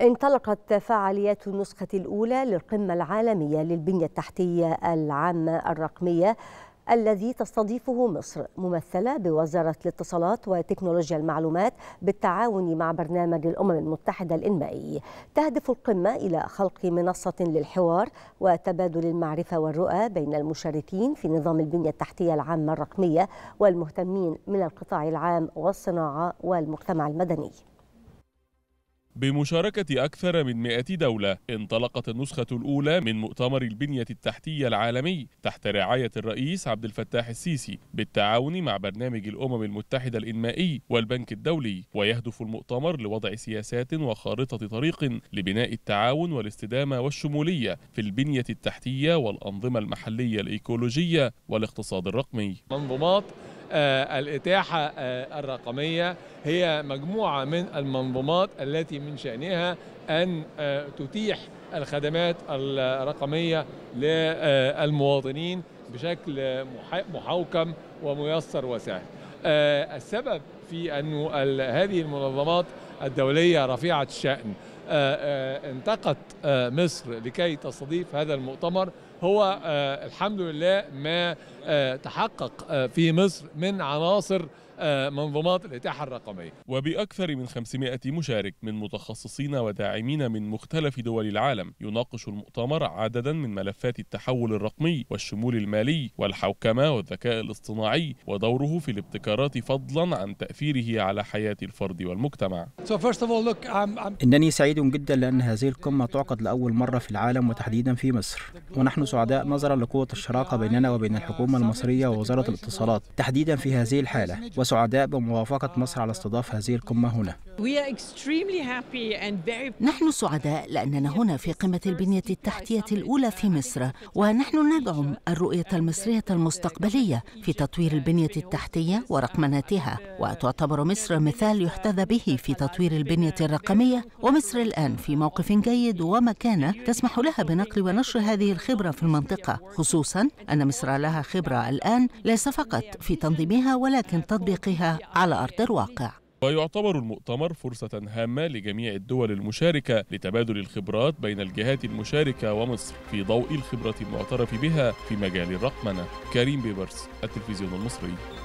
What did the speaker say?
انطلقت فعاليات النسخة الأولى للقمة العالمية للبنية التحتية العامة الرقمية الذي تستضيفه مصر ممثلة بوزارة الاتصالات وتكنولوجيا المعلومات بالتعاون مع برنامج الأمم المتحدة الإنمائي تهدف القمة إلى خلق منصة للحوار وتبادل المعرفة والرؤى بين المشاركين في نظام البنية التحتية العامة الرقمية والمهتمين من القطاع العام والصناعة والمجتمع المدني بمشاركة أكثر من 100 دولة انطلقت النسخة الأولى من مؤتمر البنية التحتية العالمي تحت رعاية الرئيس عبد الفتاح السيسي بالتعاون مع برنامج الأمم المتحدة الإنمائي والبنك الدولي ويهدف المؤتمر لوضع سياسات وخارطة طريق لبناء التعاون والاستدامة والشمولية في البنية التحتية والأنظمة المحلية الإيكولوجية والاقتصاد الرقمي. انضماط آه، الإتاحة آه، الرقمية هي مجموعة من المنظومات التي من شأنها أن آه، تتيح الخدمات الرقمية للمواطنين بشكل محوكم وميسر وسهل السبب في أن هذه المنظمات الدولية رفيعة الشأن انتقت مصر لكي تستضيف هذا المؤتمر هو آه، الحمد لله ما آه، تحقق آه، في مصر من عناصر منظومات الاتاحه الرقميه. وباكثر من 500 مشارك من متخصصين وداعمين من مختلف دول العالم يناقش المؤتمر عددا من ملفات التحول الرقمي والشمول المالي والحوكمه والذكاء الاصطناعي ودوره في الابتكارات فضلا عن تاثيره على حياه الفرد والمجتمع. انني سعيد جدا لان هذه القمه تعقد لاول مره في العالم وتحديدا في مصر ونحن سعداء نظرا لقوه الشراكه بيننا وبين الحكومه المصريه ووزاره الاتصالات تحديدا في هذه الحاله وسعداء بموافقة مصر على استضافة هذه القمة هنا نحن سعداء لأننا هنا في قمة البنية التحتية الأولى في مصر ونحن ندعم الرؤية المصرية المستقبلية في تطوير البنية التحتية ورقمنتها وتعتبر مصر مثال يحتذى به في تطوير البنية الرقمية ومصر الآن في موقف جيد ومكانة تسمح لها بنقل ونشر هذه الخبرة في المنطقة خصوصا أن مصر لها خبرة الآن ليس فقط في تنظيمها ولكن تطبيق تطبيقها على أرض الواقع ويعتبر المؤتمر فرصة هامة لجميع الدول المشاركة لتبادل الخبرات بين الجهات المشاركة ومصر في ضوء الخبرة المعترف بها في مجال الرقمنة كريم بيبرس التلفزيون المصري